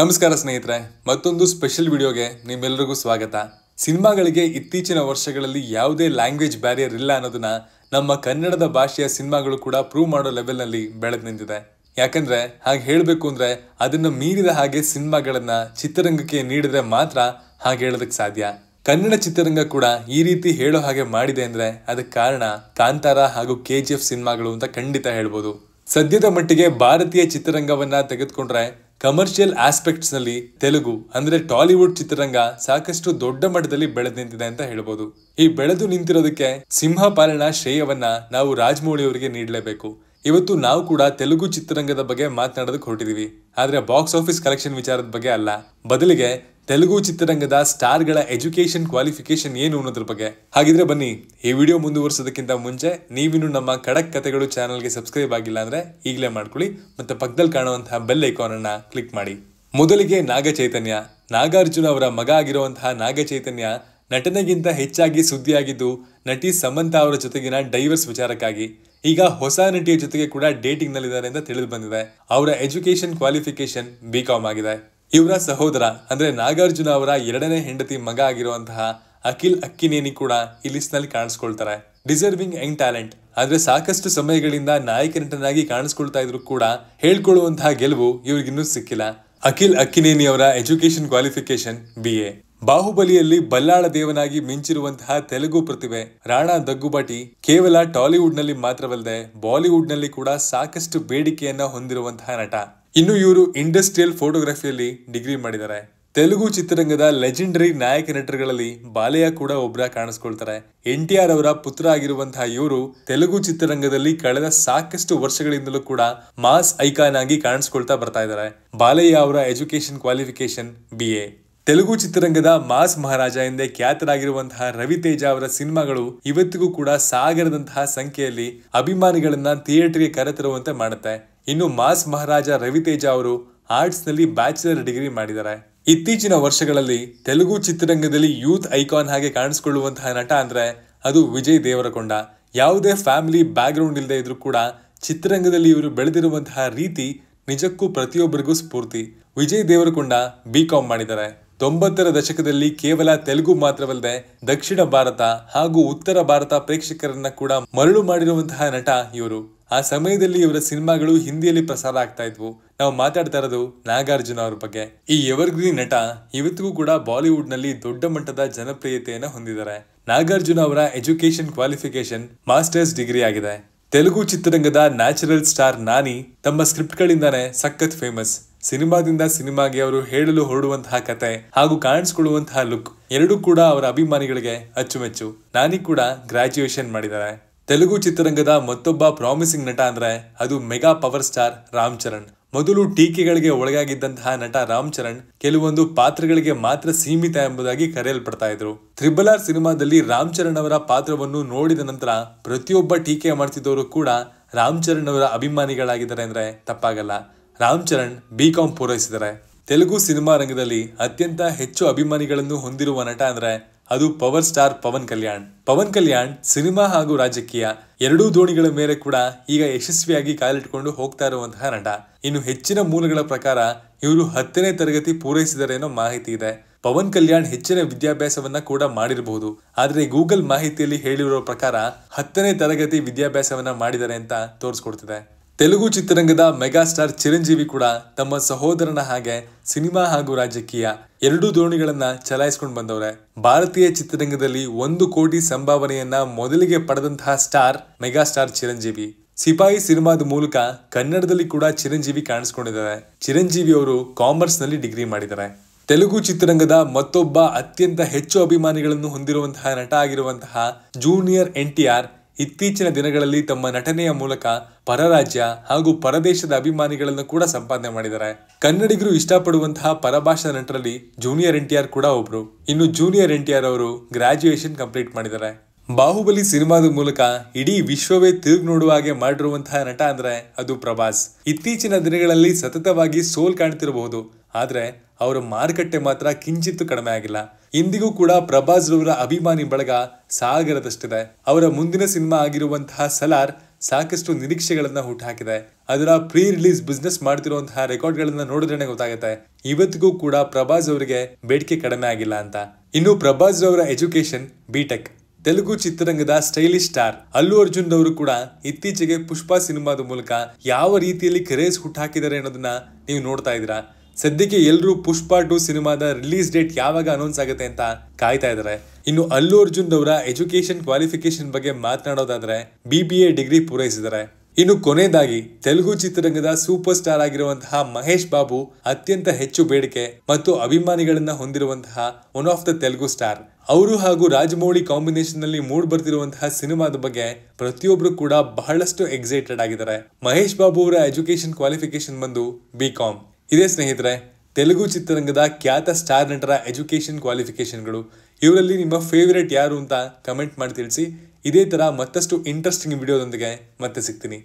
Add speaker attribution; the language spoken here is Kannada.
Speaker 1: ನಮಸ್ಕಾರ ಸ್ನೇಹಿತರೆ ಮತ್ತೊಂದು ಸ್ಪೆಷಲ್ ವಿಡಿಯೋಗೆ ನಿಮ್ಮೆಲ್ಲರಿಗೂ ಸ್ವಾಗತ ಸಿನಿಮಾಗಳಿಗೆ ಇತ್ತೀಚಿನ ವರ್ಷಗಳಲ್ಲಿ ಯಾವುದೇ ಲ್ಯಾಂಗ್ವೇಜ್ ಬ್ಯಾರಿಯರ್ ಇಲ್ಲ ಅನ್ನೋದನ್ನ ನಮ್ಮ ಕನ್ನಡದ ಭಾಷೆಯ ಸಿನಿಮಾಗಳು ಕೂಡ ಪ್ರೂವ್ ಮಾಡೋ ಲೆವೆಲ್ನಲ್ಲಿ ಬೆಳೆದು ನಿಂತಿದೆ ಯಾಕಂದ್ರೆ ಹಾಗೆ ಹೇಳಬೇಕು ಅಂದ್ರೆ ಅದನ್ನು ಮೀರಿದ ಹಾಗೆ ಸಿನಿಮಾಗಳನ್ನ ಚಿತ್ರರಂಗಕ್ಕೆ ನೀಡಿದ್ರೆ ಮಾತ್ರ ಹಾಗೆ ಹೇಳೋದಕ್ಕೆ ಸಾಧ್ಯ ಕನ್ನಡ ಚಿತ್ರರಂಗ ಕೂಡ ಈ ರೀತಿ ಹೇಳೋ ಹಾಗೆ ಮಾಡಿದೆ ಅಂದ್ರೆ ಅದಕ್ಕೆ ಕಾರಣ ಕಾಂತಾರ ಹಾಗೂ ಕೆ ಜಿ ಎಫ್ ಸಿನಿಮಾಗಳು ಅಂತ ಖಂಡಿತ ಹೇಳ್ಬೋದು ಸದ್ಯದ ಮಟ್ಟಿಗೆ ಭಾರತೀಯ ಚಿತ್ರರಂಗವನ್ನ ತೆಗೆದುಕೊಂಡ್ರೆ ಕಮರ್ಷಿಯಲ್ ಆಸ್ಪೆಕ್ಟ್ಸ್ ನಲ್ಲಿ ತೆಲುಗು ಅಂದ್ರೆ ಟಾಲಿವುಡ್ ಚಿತ್ರರಂಗ ಸಾಕಷ್ಟು ದೊಡ್ಡ ಮಟ್ಟದಲ್ಲಿ ಬೆಳೆದು ನಿಂತಿದೆ ಅಂತ ಹೇಳ್ಬೋದು ಈ ಬೆಳೆದು ನಿಂತಿರೋದಕ್ಕೆ ಸಿಂಹ ಶ್ರೇಯವನ್ನ ನಾವು ರಾಜಮೌಳಿ ಅವರಿಗೆ ನೀಡಲೇಬೇಕು ಇವತ್ತು ನಾವು ಕೂಡ ತೆಲುಗು ಚಿತ್ರರಂಗದ ಬಗ್ಗೆ ಮಾತನಾಡೋದಕ್ಕೆ ಹೊರಟಿದೀವಿ ಆದ್ರೆ ಬಾಕ್ಸ್ ಆಫೀಸ್ ಕಲೆಕ್ಷನ್ ವಿಚಾರದ ಬಗ್ಗೆ ಅಲ್ಲ ಬದಲಿಗೆ ತೆಲುಗು ಚಿತ್ರರಂಗದ ಸ್ಟಾರ್ಗಳ ಎಜುಕೇಷನ್ ಕ್ವಾಲಿಫಿಕೇಶನ್ ಏನು ಅನ್ನೋದ್ರ ಬಗ್ಗೆ ಹಾಗಿದ್ರೆ ಬನ್ನಿ ಈ ವಿಡಿಯೋ ಮುಂದುವರಿಸೋದಕ್ಕಿಂತ ಮುಂಚೆ ನೀವಿನ್ನು ನಮ್ಮ ಖಡಕ್ ಕಥೆಗಳು ಚಾನಲ್ಗೆ ಸಬ್ಸ್ಕ್ರೈಬ್ ಆಗಿಲ್ಲ ಅಂದ್ರೆ ಈಗಲೇ ಮಾಡ್ಕೊಳ್ಳಿ ಮತ್ತು ಪಕ್ಕದಲ್ಲಿ ಕಾಣುವಂತಹ ಬೆಲ್ ಐಕಾನ್ ಅನ್ನ ಕ್ಲಿಕ್ ಮಾಡಿ ಮೊದಲಿಗೆ ನಾಗಚೈತನ್ಯ ನಾಗಾರ್ಜುನ ಅವರ ಮಗ ಆಗಿರುವಂತಹ ನಾಗಚೈತನ್ಯ ನಟನೆಗಿಂತ ಹೆಚ್ಚಾಗಿ ಸುದ್ದಿಯಾಗಿದ್ದು ನಟಿ ಸಮಂತಾ ಅವರ ಜೊತೆಗಿನ ಡೈವರ್ಸ್ ವಿಚಾರಕ್ಕಾಗಿ ಈಗ ಹೊಸ ನಟಿಯ ಜೊತೆಗೆ ಕೂಡ ಡೇಟಿಂಗ್ ನಲ್ಲಿದ್ದಾರೆ ಅಂತ ತಿಳಿದು ಬಂದಿದೆ ಅವರ ಎಜುಕೇಶನ್ ಕ್ವಾಲಿಫಿಕೇಶನ್ ಬಿ ಕಾಮ್ ಆಗಿದೆ ಇವರ ಸಹೋದರ ಅಂದ್ರೆ ನಾಗಾರ್ಜುನ ಅವರ ಎರಡನೇ ಹೆಂಡತಿ ಮಗ ಆಗಿರುವಂತಹ ಅಖಿಲ್ ಅಕ್ಕಿನೇನಿ ಕೂಡ ಈ ನಲ್ಲಿ ಕಾಣಿಸ್ಕೊಳ್ತಾರೆ ಡಿಸರ್ವಿಂಗ್ ಯಂಗ್ ಟ್ಯಾಲೆಂಟ್ ಅಂದ್ರೆ ಸಾಕಷ್ಟು ಸಮಯಗಳಿಂದ ನಾಯಕ ನಟನಾಗಿ ಕಾಣಿಸ್ಕೊಳ್ತಾ ಇದ್ರು ಕೂಡ ಹೇಳ್ಕೊಳ್ಳುವಂತಹ ಗೆಲುವು ಇವ್ರಿಗಿನ್ನೂ ಸಿಕ್ಕಿಲ್ಲ ಅಖಿಲ್ ಅಕ್ಕಿನೇನಿ ಅವರ ಎಜುಕೇಶನ್ ಕ್ವಾಲಿಫಿಕೇಶನ್ ಬಿ ಎ ಬಾಹುಬಲಿಯಲ್ಲಿ ಬಲ್ಲಾಳ ದೇವನಾಗಿ ಮಿಂಚಿರುವಂತಹ ತೆಲುಗು ಪ್ರತಿಭೆ ರಾಣಾ ದಗ್ಗುಬಾಟಿ ಕೇವಲ ಟಾಲಿವುಡ್ನಲ್ಲಿ ಮಾತ್ರವಲ್ಲದೆ ಬಾಲಿವುಡ್ನಲ್ಲಿ ಕೂಡ ಸಾಕಷ್ಟು ಬೇಡಿಕೆಯನ್ನ ಹೊಂದಿರುವಂತಹ ನಟ ಇನ್ನು ಇವರು ಇಂಡಸ್ಟ್ರಿಯಲ್ ಫೋಟೋಗ್ರಫಿಯಲ್ಲಿ ಡಿಗ್ರಿ ಮಾಡಿದ್ದಾರೆ ತೆಲುಗು ಚಿತ್ರರಂಗದ ಲೆಜೆಂಡರಿ ನಾಯಕ ನಟರುಗಳಲ್ಲಿ ಬಾಲಯ್ಯ ಕೂಡ ಒಬ್ಬರ ಕಾಣಿಸ್ಕೊಳ್ತಾರೆ ಎನ್ ಟಿ ಆರ್ ಅವರ ಪುತ್ರ ಆಗಿರುವಂತಹ ಇವರು ತೆಲುಗು ಚಿತ್ರರಂಗದಲ್ಲಿ ಕಳೆದ ಸಾಕಷ್ಟು ವರ್ಷಗಳಿಂದಲೂ ಕೂಡ ಮಾಸ್ ಐಕಾನ್ ಆಗಿ ಕಾಣಿಸ್ಕೊಳ್ತಾ ಬರ್ತಾ ಇದ್ದಾರೆ ಬಾಲಯ್ಯ ಅವರ education qualification B A Telugu ಚಿತ್ರರಂಗದ ಮಾಸ್ ಮಹಾರಾಜ ಎಂದೇ ಖ್ಯಾತರಾಗಿರುವಂತಹ ತೇಜ ಅವರ ಸಿನಿಮಾಗಳು ಇವತ್ತಿಗೂ ಕೂಡ ಸಾಗರದಂತಹ ಸಂಖ್ಯೆಯಲ್ಲಿ ಅಭಿಮಾನಿಗಳನ್ನ ಥಿಯೇಟರ್ಗೆ ಕರೆತರುವಂತೆ ಮಾಡುತ್ತೆ ಇನ್ನು ಮಾಸ್ ಮಹಾರಾಜ ರವಿತೇಜ ಅವರು ಆರ್ಟ್ಸ್ನಲ್ಲಿ ಬ್ಯಾಚುಲರ್ ಡಿಗ್ರಿ ಮಾಡಿದ್ದಾರೆ ಇತ್ತೀಚಿನ ವರ್ಷಗಳಲ್ಲಿ ತೆಲುಗು ಚಿತ್ರರಂಗದಲ್ಲಿ ಯೂತ್ ಐಕಾನ್ ಹಾಗೆ ಕಾಣಿಸಿಕೊಳ್ಳುವಂತಹ ನಟ ಅಂದರೆ ಅದು ವಿಜಯ್ ದೇವರಕೊಂಡ ಯಾವುದೇ ಫ್ಯಾಮಿಲಿ ಬ್ಯಾಕ್ಗ್ರೌಂಡ್ ಇಲ್ಲದೆ ಇದ್ರೂ ಕೂಡ ಚಿತ್ರರಂಗದಲ್ಲಿ ಇವರು ಬೆಳೆದಿರುವಂತಹ ರೀತಿ ನಿಜಕ್ಕೂ ಪ್ರತಿಯೊಬ್ಬರಿಗೂ ಸ್ಫೂರ್ತಿ ವಿಜಯ್ ದೇವರಕೊಂಡ ಬಿ ಕಾಮ್ ಮಾಡಿದ್ದಾರೆ ತೊಂಬತ್ತರ ದಶಕದಲ್ಲಿ ಕೇವಲ ತೆಲುಗು ಮಾತ್ರವಲ್ಲದೆ ದಕ್ಷಿಣ ಭಾರತ ಹಾಗೂ ಉತ್ತರ ಭಾರತ ಪ್ರೇಕ್ಷಕರನ್ನ ಕೂಡ ಮರಳು ಮಾಡಿರುವಂತಹ ನಟ ಇವರು ಆ ಸಮಯದಲ್ಲಿ ಇವರ ಸಿನಿಮಾಗಳು ಹಿಂದಿಯಲ್ಲಿ ಪ್ರಸಾರ ಆಗ್ತಾ ಇದ್ವು ನಾವು ಮಾತಾಡ್ತಾ ಇರೋದು ನಾಗಾರ್ಜುನ ಅವ್ರ ಬಗ್ಗೆ ಈ ಎವರ್ಗ್ರೀನ್ ನಟ ಇವತ್ತಿಗೂ ಕೂಡ ಬಾಲಿವುಡ್ ನಲ್ಲಿ ದೊಡ್ಡ ಮಟ್ಟದ ಜನಪ್ರಿಯತೆಯನ್ನು ಹೊಂದಿದ್ದಾರೆ ನಾಗಾರ್ಜುನ ಅವರ ಎಜುಕೇಶನ್ ಕ್ವಾಲಿಫಿಕೇಶನ್ ಮಾಸ್ಟರ್ಸ್ ಡಿಗ್ರಿ ಆಗಿದೆ ತೆಲುಗು ಚಿತ್ರರಂಗದ ನ್ಯಾಚುರಲ್ ಸ್ಟಾರ್ ನಾನಿ ತಮ್ಮ ಸ್ಕ್ರಿಪ್ಟ್ ಗಳಿಂದಾನೇ ಸಖತ್ ಫೇಮಸ್ ಸಿನಿಮಾದಿಂದ ಸಿನಿಮಾಗೆ ಅವರು ಹೇಳಲು ಹೊರಡುವಂತಹ ಕತೆ ಹಾಗೂ ಕಾಣಿಸ್ಕೊಳ್ಳುವಂತಹ ಲುಕ್ ಎರಡೂ ಕೂಡ ಅವರ ಅಭಿಮಾನಿಗಳಿಗೆ ಅಚ್ಚುಮೆಚ್ಚು ನಾನಿ ಕೂಡ ಗ್ರಾಜ್ಯುಯೇಷನ್ ಮಾಡಿದ್ದಾರೆ ತೆಲುಗು ಚಿತ್ರರಂಗದ ಮತ್ತೊಬ್ಬ ಪ್ರಾಮಿಸಿಂಗ್ ನಟ ಅಂದ್ರೆ ಅದು mega power star Ram Charan ಮೊದಲು ಟೀಕೆಗಳಿಗೆ ಒಳಗಾಗಿದ್ದಂತಹ ನಟ ರಾಮ್ ಚರಣ್ ಕೆಲವೊಂದು ಪಾತ್ರಗಳಿಗೆ ಮಾತ್ರ ಸೀಮಿತ ಎಂಬುದಾಗಿ ಕರೆಯಲ್ಪಡ್ತಾ ಇದ್ರು ತ್ರಿಬಲ್ ಆರ್ ಸಿನಿಮಾದಲ್ಲಿ ರಾಮ್ ಚರಣ್ ಅವರ ಪಾತ್ರವನ್ನು ನೋಡಿದ ನಂತರ ಪ್ರತಿಯೊಬ್ಬ ಟೀಕೆ ಮಾಡ್ತಿದ್ದವರು ಕೂಡ ರಾಮ್ ಚರಣ್ ಅವರ ಅಭಿಮಾನಿಗಳಾಗಿದ್ದಾರೆ ಅಂದ್ರೆ ತಪ್ಪಾಗಲ್ಲ ರಾಮ್ ಚರಣ್ ಬಿ ಕಾಂ ಪೂರೈಸಿದ್ದಾರೆ ತೆಲುಗು ಸಿನಿಮಾ ರಂಗದಲ್ಲಿ ಅತ್ಯಂತ ಹೆಚ್ಚು ಅಭಿಮಾನಿಗಳನ್ನು ಹೊಂದಿರುವ ನಟ ಅಂದರೆ ಅದು power star Pawan Kalyan Pawan Kalyan cinema ಹಾಗೂ ರಾಜಕೀಯ ಎರಡೂ ದೋಣಿಗಳ ಮೇಲೆ ಕೂಡ ಈಗ ಯಶಸ್ವಿಯಾಗಿ ಕಾಲಿಟ್ಟುಕೊಂಡು ಹೋಗ್ತಾ ಇರುವಂತಹ ನಟ ಇನ್ನು ಹೆಚ್ಚಿನ ಮೂಲಗಳ ಪ್ರಕಾರ ಇವರು ಹತ್ತನೇ ತರಗತಿ ಪೂರೈಸಿದರೆ ಮಾಹಿತಿ ಇದೆ ಪವನ್ ಕಲ್ಯಾಣ್ ಹೆಚ್ಚಿನ ವಿದ್ಯಾಭ್ಯಾಸವನ್ನ ಕೂಡ ಮಾಡಿರಬಹುದು ಆದರೆ ಗೂಗಲ್ ಮಾಹಿತಿಯಲ್ಲಿ ಹೇಳಿರುವ ಪ್ರಕಾರ ಹತ್ತನೇ ತರಗತಿ ವಿದ್ಯಾಭ್ಯಾಸವನ್ನ ಮಾಡಿದ್ದಾರೆ ಅಂತ ತೋರಿಸ್ಕೊಡ್ತಿದೆ ತೆಲುಗು ಚಿತ್ರರಂಗದ ಮೆಗಾಸ್ಟಾರ್ ಚಿರಂಜೀವಿ ಕೂಡ ತಮ್ಮ ಸಹೋದರನ ಹಾಗೆ ಸಿನಿಮಾ ಹಾಗೂ ರಾಜಕೀಯ ಎರಡೂ ದೋಣಿಗಳನ್ನ ಚಲಾಯಿಸಿಕೊಂಡು ಬಂದವರೆ ಭಾರತೀಯ ಚಿತ್ರರಂಗದಲ್ಲಿ ಒಂದು ಕೋಟಿ ಸಂಭಾವನೆಯನ್ನ ಮೊದಲಿಗೆ ಪಡೆದಂತಹ ಸ್ಟಾರ್ ಮೆಗಾಸ್ಟಾರ್ ಚಿರಂಜೀವಿ ಸಿಪಾಯಿ ಸಿನಿಮಾದ ಮೂಲಕ ಕನ್ನಡದಲ್ಲಿ ಕೂಡ ಚಿರಂಜೀವಿ ಕಾಣಿಸ್ಕೊಂಡಿದ್ದಾರೆ ಚಿರಂಜೀವಿ ಅವರು ಕಾಮರ್ಸ್ ನಲ್ಲಿ ಡಿಗ್ರಿ ಮಾಡಿದ್ದಾರೆ ತೆಲುಗು ಚಿತ್ರರಂಗದ ಮತ್ತೊಬ್ಬ ಅತ್ಯಂತ ಹೆಚ್ಚು ಅಭಿಮಾನಿಗಳನ್ನು ಹೊಂದಿರುವಂತಹ ನಟ ಆಗಿರುವಂತಹ ಜೂನಿಯರ್ ಎನ್ ಟಿ ಆರ್ ಇತ್ತೀಚಿನ ದಿನಗಳಲ್ಲಿ ತಮ್ಮ ನಟನೆಯ ಮೂಲಕ ಪರರಾಜ್ಯ ಹಾಗೂ ಪರದೇಶದ ಅಭಿಮಾನಿಗಳನ್ನು ಕೂಡ ಸಂಪಾದನೆ ಮಾಡಿದ್ದಾರೆ ಕನ್ನಡಿಗರು ಇಷ್ಟಪಡುವಂತಹ ಪರಭಾಷಾ ನಟರಲ್ಲಿ ಜೂನಿಯರ್ ಎನ್ ಟಿ ಆರ್ ಕೂಡ ಒಬ್ರು ಇನ್ನು ಜೂನಿಯರ್ ಎನ್ ಟಿ ಆರ್ ಅವರು ಗ್ರಾಜ್ಯುಯೇಷನ್ ಕಂಪ್ಲೀಟ್ ಮಾಡಿದ್ದಾರೆ ಬಾಹುಬಲಿ ಸಿನಿಮಾದ ಮೂಲಕ ಇಡೀ ವಿಶ್ವವೇ ತಿರುಗಿ ನೋಡುವ ಹಾಗೆ ಮಾಡಿರುವಂತಹ ನಟ ಅಂದ್ರೆ ಅದು ಪ್ರಭಾಸ್ ಇತ್ತೀಚಿನ ದಿನಗಳಲ್ಲಿ ಸತತವಾಗಿ ಸೋಲ್ ಕಾಣ್ತಿರಬಹುದು ಆದರೆ ಅವರ ಮಾರುಕಟ್ಟೆ ಮಾತ್ರ ಕಿಂಚಿತ್ತು ಕಡಿಮೆ ಆಗಿಲ್ಲ ಇಂದಿಗೂ ಕೂಡ ಪ್ರಭಾಸ್ ರವರ ಅಭಿಮಾನಿ ಬಳಗ ಸಾಗರದಷ್ಟಿದೆ ಅವರ ಮುಂದಿನ ಸಿನಿಮಾ ಆಗಿರುವಂತಹ ಸಲಾರ್ ಸಾಕಷ್ಟು ಹುಟ್ಟು ಹಾಕಿದೆ ಅದರ ಪ್ರೀ ರಿಲೀಸ್ ಬಿಸ್ನೆಸ್ ಮಾಡ್ತಿರುವಂತಹ ರೆಕಾರ್ಡ್ಗಳನ್ನ ನೋಡಿದ್ರೆ ಗೊತ್ತಾಗುತ್ತೆ ಇವತ್ತಿಗೂ ಕೂಡ ಪ್ರಭಾಸ್ ಅವರಿಗೆ ಬೇಡಿಕೆ ಕಡಿಮೆ ಆಗಿಲ್ಲ ಅಂತ ಇನ್ನು ಪ್ರಭಾಸ್ ಅವರ ಎಜುಕೇಶನ್ ಬಿಟೆಕ್ ತೆಲುಗು ಚಿತ್ರರಂಗದ ಸ್ಟೈಲಿಶ್ ಸ್ಟಾರ್ ಅಲ್ಲು ಅರ್ಜುನ್ ಅವರು ಕೂಡ ಇತ್ತೀಚೆಗೆ ಪುಷ್ಪಾ ಸಿನಿಮಾದ ಮೂಲಕ ಯಾವ ರೀತಿಯಲ್ಲಿ ಹುಟ್ಟು ಹಾಕಿದ್ದಾರೆ ಅನ್ನೋದನ್ನ ನೀವು ನೋಡ್ತಾ ಇದ್ದೀರಾ ಸದ್ಯಕ್ಕೆ ಎಲ್ಲರೂ ಪುಷ್ಪ ಟು ಸಿನಿಮಾದ ರಿಲೀಸ್ ಡೇಟ್ ಯಾವಾಗ ಅನೌನ್ಸ್ ಆಗುತ್ತೆ ಅಂತ ಕಾಯ್ತಾ ಇದ್ದಾರೆ ಇನ್ನು ಅಲ್ಲು ಅರ್ಜುನ್ ಅವರ ಎಜುಕೇಶನ್ ಕ್ವಾಲಿಫಿಕೇಶನ್ ಬಗ್ಗೆ ಮಾತನಾಡೋದಾದ್ರೆ ಬಿ ಬಿ ಎ ಡಿಗ್ರಿ ಪೂರೈಸಿದ್ದಾರೆ ಇನ್ನು ಕೊನೆಯದಾಗಿ ತೆಲುಗು ಚಿತ್ರರಂಗದ ಸೂಪರ್ ಸ್ಟಾರ್ ಆಗಿರುವಂತಹ ಮಹೇಶ್ ಬಾಬು ಅತ್ಯಂತ ಹೆಚ್ಚು ಬೇಡಿಕೆ ಮತ್ತು ಅಭಿಮಾನಿಗಳನ್ನ ಹೊಂದಿರುವಂತಹ one of the Telugu star ಅವರು ಹಾಗೂ ರಾಜಮೌಳಿ ಕಾಂಬಿನೇಷನ್ ನಲ್ಲಿ ಮೂಡ್ ಬರ್ತಿರುವಂತಹ ಸಿನಿಮಾದ ಬಗ್ಗೆ ಪ್ರತಿಯೊಬ್ಬರು ಕೂಡ ಬಹಳಷ್ಟು ಎಕ್ಸೈಟೆಡ್ ಆಗಿದ್ದಾರೆ ಮಹೇಶ್ ಬಾಬು ಅವರ ಎಜುಕೇಶನ್ ಕ್ವಾಲಿಫಿಕೇಶನ್ ಬಂದು ಬಿ ಕಾಮ್ ಇದೇ ಸ್ನೇಹಿತರೆ ತೆಲುಗು ಚಿತ್ರರಂಗದ ಖ್ಯಾತ ಸ್ಟಾರ್ ನಟರ ಎಜುಕೇಷನ್ ಕ್ವಾಲಿಫಿಕೇಷನ್ಗಳು ಇವರಲ್ಲಿ ನಿಮ್ಮ ಫೇವ್ರೇಟ್ ಯಾರು ಅಂತ ಕಮೆಂಟ್ ಮಾಡಿ ತಿಳಿಸಿ ಇದೇ ಥರ ಮತ್ತಷ್ಟು ಇಂಟ್ರೆಸ್ಟಿಂಗ್ ವಿಡಿಯೋದೊಂದಿಗೆ ಮತ್ತೆ ಸಿಗ್ತೀನಿ